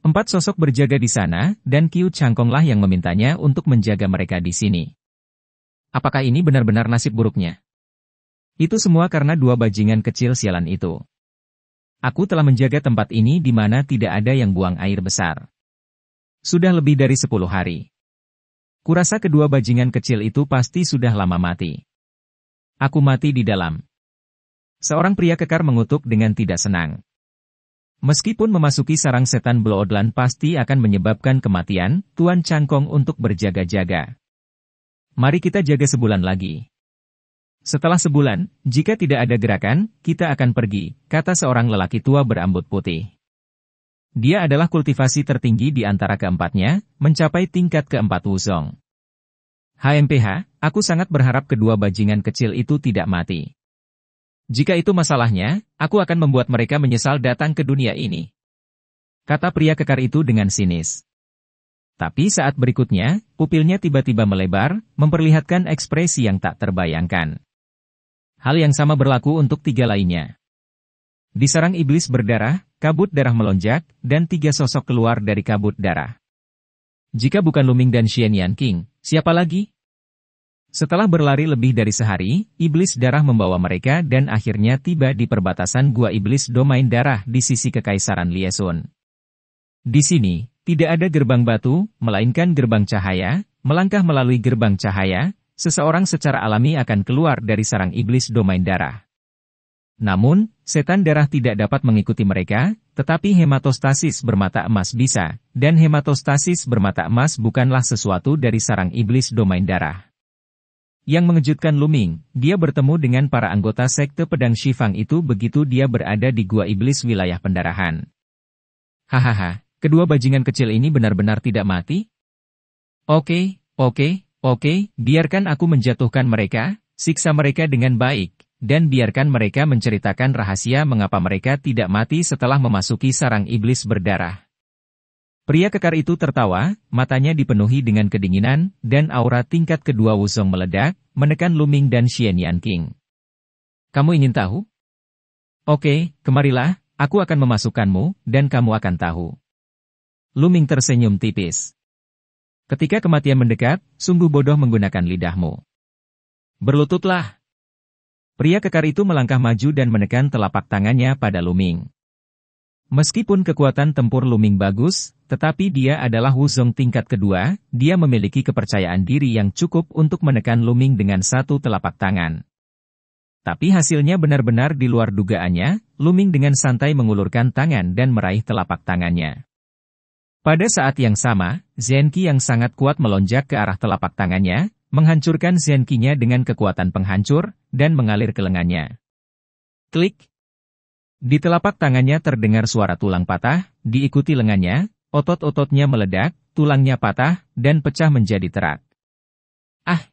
Empat sosok berjaga di sana, dan Kiu Changkonglah yang memintanya untuk menjaga mereka di sini. Apakah ini benar-benar nasib buruknya? Itu semua karena dua bajingan kecil sialan itu. Aku telah menjaga tempat ini di mana tidak ada yang buang air besar. Sudah lebih dari sepuluh hari. Kurasa kedua bajingan kecil itu pasti sudah lama mati. Aku mati di dalam. Seorang pria kekar mengutuk dengan tidak senang. Meskipun memasuki sarang setan bloodlan pasti akan menyebabkan kematian, Tuan Changkong untuk berjaga-jaga. Mari kita jaga sebulan lagi. Setelah sebulan, jika tidak ada gerakan, kita akan pergi, kata seorang lelaki tua berambut putih. Dia adalah kultivasi tertinggi di antara keempatnya, mencapai tingkat keempat Wuzong. HMPH, aku sangat berharap kedua bajingan kecil itu tidak mati. Jika itu masalahnya, aku akan membuat mereka menyesal datang ke dunia ini. Kata pria kekar itu dengan sinis. Tapi saat berikutnya, pupilnya tiba-tiba melebar, memperlihatkan ekspresi yang tak terbayangkan. Hal yang sama berlaku untuk tiga lainnya. Diserang iblis berdarah, kabut darah melonjak, dan tiga sosok keluar dari kabut darah. Jika bukan Luming dan Xian Yan King, siapa lagi? Setelah berlari lebih dari sehari, iblis darah membawa mereka dan akhirnya tiba di perbatasan gua iblis domain darah di sisi kekaisaran Liesun. Di sini, tidak ada gerbang batu, melainkan gerbang cahaya, melangkah melalui gerbang cahaya, seseorang secara alami akan keluar dari sarang iblis domain darah. Namun, setan darah tidak dapat mengikuti mereka, tetapi hematostasis bermata emas bisa, dan hematostasis bermata emas bukanlah sesuatu dari sarang iblis domain darah. Yang mengejutkan Luming, dia bertemu dengan para anggota sekte pedang Shifang itu begitu dia berada di Gua Iblis wilayah pendarahan. Hahaha, kedua bajingan kecil ini benar-benar tidak mati? Oke, oke, oke, biarkan aku menjatuhkan mereka, siksa mereka dengan baik, dan biarkan mereka menceritakan rahasia mengapa mereka tidak mati setelah memasuki sarang iblis berdarah. Pria kekar itu tertawa, matanya dipenuhi dengan kedinginan, dan aura tingkat kedua Wusong meledak, menekan Luming dan Xian Yan King. Kamu ingin tahu? Oke, kemarilah, aku akan memasukkanmu, dan kamu akan tahu. Luming tersenyum tipis. Ketika kematian mendekat, sungguh bodoh menggunakan lidahmu. Berlututlah. Pria kekar itu melangkah maju dan menekan telapak tangannya pada Luming. Meskipun kekuatan tempur Luming bagus, tetapi dia adalah Wuzong tingkat kedua, dia memiliki kepercayaan diri yang cukup untuk menekan Luming dengan satu telapak tangan. Tapi hasilnya benar-benar di luar dugaannya, Luming dengan santai mengulurkan tangan dan meraih telapak tangannya. Pada saat yang sama, Zenki yang sangat kuat melonjak ke arah telapak tangannya, menghancurkan Zenkinya dengan kekuatan penghancur, dan mengalir ke lengannya. Klik, di telapak tangannya terdengar suara tulang patah, diikuti lengannya, otot-ototnya meledak, tulangnya patah, dan pecah menjadi terak. Ah!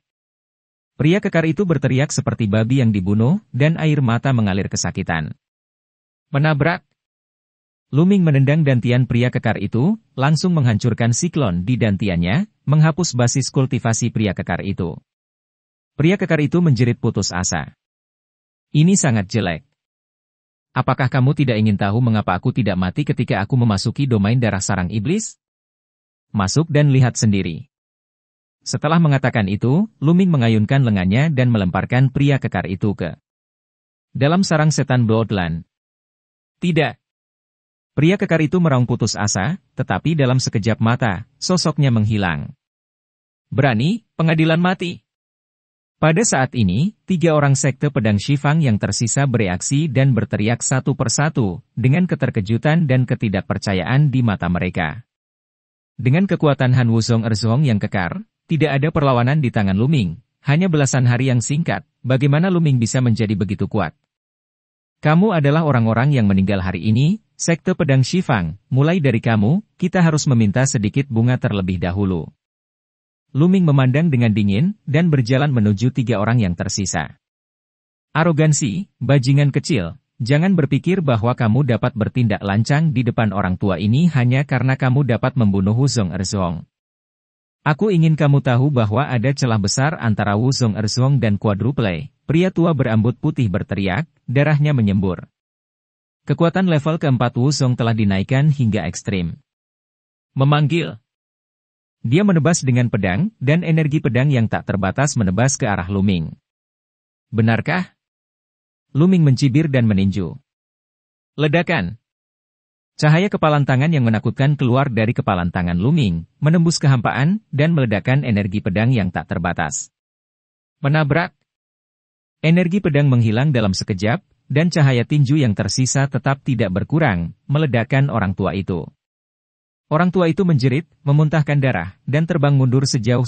Pria kekar itu berteriak seperti babi yang dibunuh, dan air mata mengalir kesakitan. Menabrak! Luming menendang dantian pria kekar itu, langsung menghancurkan siklon di dantiannya, menghapus basis kultivasi pria kekar itu. Pria kekar itu menjerit putus asa. Ini sangat jelek. Apakah kamu tidak ingin tahu mengapa aku tidak mati ketika aku memasuki domain darah sarang iblis? Masuk dan lihat sendiri. Setelah mengatakan itu, Luming mengayunkan lengannya dan melemparkan pria kekar itu ke dalam sarang setan Bloodland. Tidak. Pria kekar itu meraung putus asa, tetapi dalam sekejap mata, sosoknya menghilang. Berani, pengadilan mati. Pada saat ini, tiga orang sekte pedang Shifang yang tersisa bereaksi dan berteriak satu persatu, dengan keterkejutan dan ketidakpercayaan di mata mereka. Dengan kekuatan Han Wuzong Erzong yang kekar, tidak ada perlawanan di tangan Luming, hanya belasan hari yang singkat, bagaimana Luming bisa menjadi begitu kuat? Kamu adalah orang-orang yang meninggal hari ini, sekte pedang Shifang, mulai dari kamu, kita harus meminta sedikit bunga terlebih dahulu. Luming memandang dengan dingin dan berjalan menuju tiga orang yang tersisa. Arogansi, bajingan kecil, jangan berpikir bahwa kamu dapat bertindak lancang di depan orang tua ini hanya karena kamu dapat membunuh Huzong Erzong. Aku ingin kamu tahu bahwa ada celah besar antara Huzong Erzong dan Quadruple, pria tua berambut putih berteriak, darahnya menyembur. Kekuatan level keempat Wuzong telah dinaikkan hingga ekstrim. Memanggil, dia menebas dengan pedang, dan energi pedang yang tak terbatas menebas ke arah Luming. Benarkah? Luming mencibir dan meninju. Ledakan. Cahaya kepalan tangan yang menakutkan keluar dari kepalan tangan Luming, menembus kehampaan, dan meledakkan energi pedang yang tak terbatas. Menabrak. Energi pedang menghilang dalam sekejap, dan cahaya tinju yang tersisa tetap tidak berkurang, meledakan orang tua itu. Orang tua itu menjerit, memuntahkan darah, dan terbang mundur sejauh